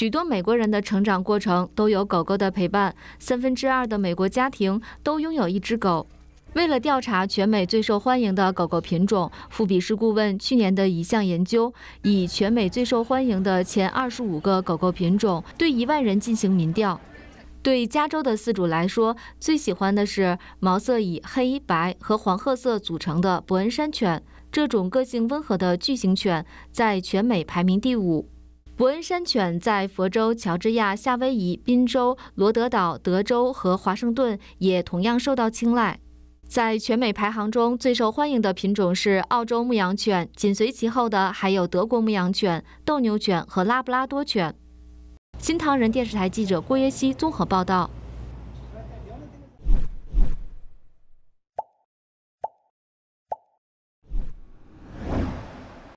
许多美国人的成长过程都有狗狗的陪伴，三分之二的美国家庭都拥有一只狗。为了调查全美最受欢迎的狗狗品种，富比士顾问去年的一项研究以全美最受欢迎的前二十五个狗狗品种对一万人进行民调。对加州的饲主来说，最喜欢的是毛色以黑白和黄褐色组成的伯恩山犬，这种个性温和的巨型犬在全美排名第五。伯恩山犬在佛州、乔治亚、夏威夷、宾州、罗德岛、德州和华盛顿也同样受到青睐。在全美排行中，最受欢迎的品种是澳洲牧羊犬，紧随其后的还有德国牧羊犬、斗牛犬和拉布拉多犬。新唐人电视台记者郭约西综合报道。